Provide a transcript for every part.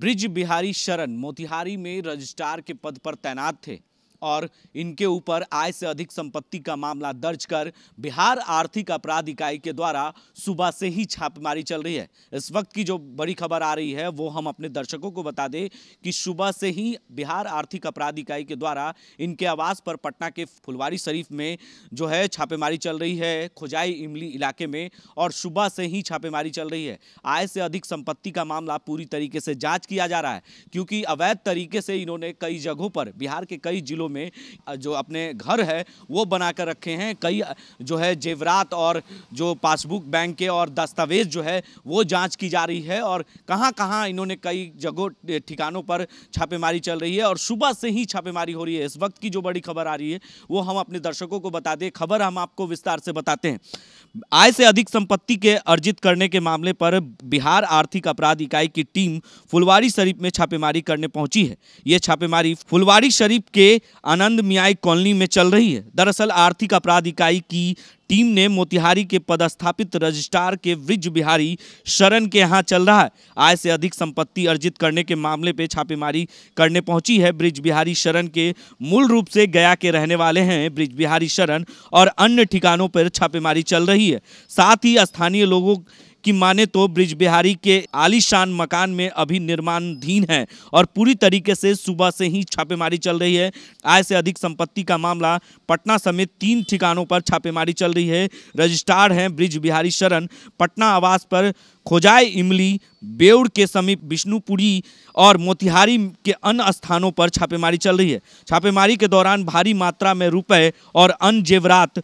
bridge Bihari शरण मोतिहारी में registrar के पद पर तैनात थे और इनके ऊपर आय से अधिक संपत्ति का मामला दर्ज कर बिहार आर्थिक अपराध इकाई के द्वारा सुबह से ही छापेमारी चल रही है इस वक्त की जो बड़ी खबर आ रही है वो हम अपने दर्शकों को बता दें कि सुबह से ही बिहार आर्थिक अपराध इकाई के द्वारा इनके आवास पर पटना के फुलवारी शरीफ में जो है छापेमारी चल रही है खुजाई इमली इलाके में और सुबह से ही छापेमारी चल रही है आय से अधिक संपत्ति का मामला पूरी तरीके से जांच किया जा रहा है क्योंकि अवैध तरीके से इन्होंने कई जगहों पर बिहार के कई जिलों में जो अपने घर है वो बनाकर रखे हैं कई जो है जेवरात और जो पासबुक बैंक के और दस्तावेज जो है वो जांच की जा रही है और कहां कहां इन्होंने कई जगहों ठिकानों पर छापेमारी चल रही है और सुबह से ही छापेमारी हो रही है इस वक्त की जो बड़ी खबर आ रही है वो हम अपने दर्शकों को बता दें खबर हम आपको विस्तार से बताते हैं आय से अधिक संपत्ति के अर्जित करने के मामले पर बिहार आर्थिक अपराध इकाई की टीम फुलवारी शरीफ में छापेमारी करने पहुंची है ये छापेमारी फुलवारी शरीफ के आनंद मियाई कॉलोनी में चल रही है दरअसल आर्थिक अपराध इकाई की टीम ने मोतिहारी के पदस्थापित रजिस्ट्रार के ब्रिज बिहारी शरण के यहाँ चल रहा है आय से अधिक संपत्ति अर्जित करने के मामले पे छापेमारी करने पहुंची है ब्रिज बिहारी शरण के मूल रूप से गया के रहने वाले हैं ब्रिज बिहारी शरण और अन्य ठिकानों पर छापेमारी चल रही है साथ ही स्थानीय लोगों की माने तो ब्रिज बिहारी के आलीशान मकान में अभी निर्माणधीन है और पूरी तरीके से सुबह से ही छापेमारी चल रही है आय से अधिक संपत्ति का मामला पटना समेत तीन ठिकानों पर छापेमारी चल रही है रजिस्ट्रार हैं ब्रिज बिहारी शरण पटना आवास पर खोजाई इमली बेउड़ के समीप विष्णुपुरी और मोतिहारी के अन्य स्थानों पर छापेमारी चल रही है छापेमारी के दौरान भारी मात्रा में रुपए और अन्य जेवरात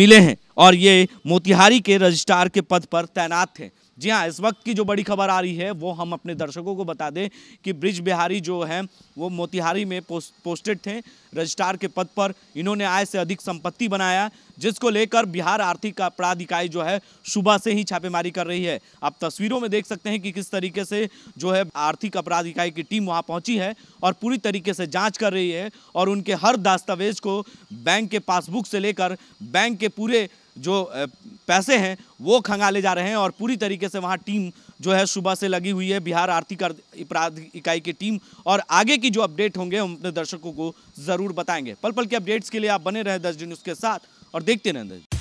मिले हैं और ये मोतिहारी के रजिस्ट्रार के पद पर तैनात थे जी हाँ इस वक्त की जो बड़ी खबर आ रही है वो हम अपने दर्शकों को बता दें कि ब्रिज बिहारी जो है वो मोतिहारी में पोस्ट, पोस्टेड थे रजिस्ट्रार के पद पर इन्होंने आय से अधिक संपत्ति बनाया जिसको लेकर बिहार आर्थिक अपराध इकाई जो है सुबह से ही छापेमारी कर रही है आप तस्वीरों में देख सकते हैं कि किस तरीके से जो है आर्थिक अपराध इकाई की टीम वहाँ पहुँची है और पूरी तरीके से जाँच कर रही है और उनके हर दस्तावेज को बैंक के पासबुक से लेकर बैंक के पूरे जो पैसे हैं वो खंगाले जा रहे हैं और पूरी तरीके से वहाँ टीम जो है सुबह से लगी हुई है बिहार आर्थिक अपराध इकाई की टीम और आगे की जो अपडेट होंगे हम अपने दर्शकों को ज़रूर बताएंगे पल पल के अपडेट्स के लिए आप बने रहें दस दिन न्यूज़ के साथ और देखते रहें